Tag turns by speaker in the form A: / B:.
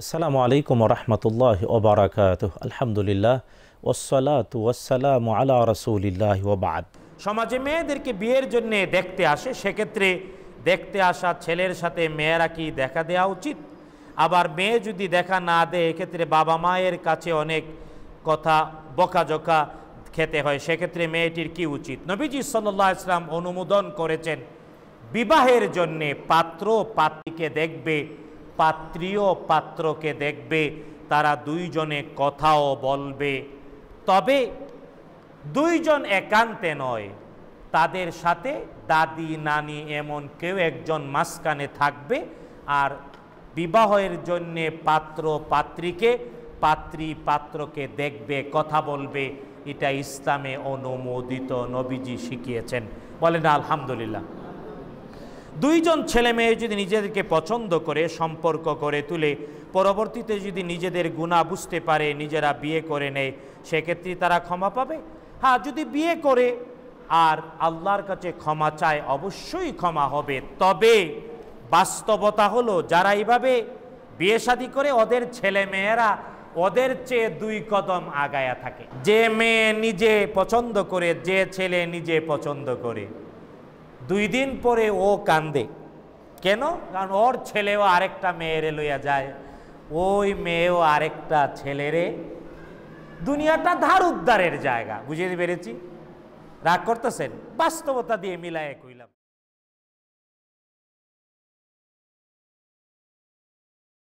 A: আসসালামু আলাইকুম রহমতুল্লাহ ওবরাকাত আলহামদুলিল্লাহ ওসলাত ওসালাম আলা রসুলিল্লাহ ওবাদ সমাজে মেয়েদেরকে বিয়ের জন্য দেখতে আসে সেক্ষেত্রে দেখতে আসা ছেলের সাথে মেয়েরা কি দেখা দেওয়া উচিত আবার মেয়ে যদি দেখা না দেয় এক্ষেত্রে বাবা মায়ের কাছে অনেক কথা বকাঝকা খেতে হয় সেক্ষেত্রে মেয়েটির কি উচিত নবীজি সাল্লা ইসলাম অনুমোদন করেছেন বিবাহের জন্যে পাত্র পাত্রীকে দেখবে পাত্রীয় পাত্রকে দেখবে তারা দুইজনে কথাও বলবে তবে দুইজন একান্তে নয় তাদের সাথে দাদি নানি এমন কেউ একজন মাঝখানে থাকবে আর বিবাহের জন্যে পাত্র পাত্রীকে পাত্রী পাত্রকে দেখবে কথা বলবে এটা ইসলামে অনুমোদিত নবীজি শিখিয়েছেন বলেন আলহামদুলিল্লাহ দুইজন ছেলে মেয়ে যদি নিজেদেরকে পছন্দ করে সম্পর্ক করে তুলে পরবর্তীতে যদি নিজেদের গুণা বুঝতে পারে নিজেরা বিয়ে করে নেয় সেক্ষেত্রে তারা ক্ষমা পাবে হ্যাঁ যদি বিয়ে করে আর আল্লাহর কাছে ক্ষমা চায় অবশ্যই ক্ষমা হবে তবে বাস্তবতা হলো যারা এইভাবে বিয়ে শাদি করে ওদের ছেলে মেয়েরা ওদের চেয়ে দুই কদম আগায়া থাকে যে মেয়ে নিজে পছন্দ করে যে ছেলে নিজে পছন্দ করে দুই দিন পরে ও কান্দে কেন কারণ ওর ছেলেও আরেকটা মেয়েরে লইয়া যায় ওই মেয়েও আরেকটা ছেলেরে দুনিয়াটা ধার উদ্ধারের জায়গা বুঝিয়ে পেরেছি রাগ করতেছেন বাস্তবতা দিয়ে মিলায় কইলাম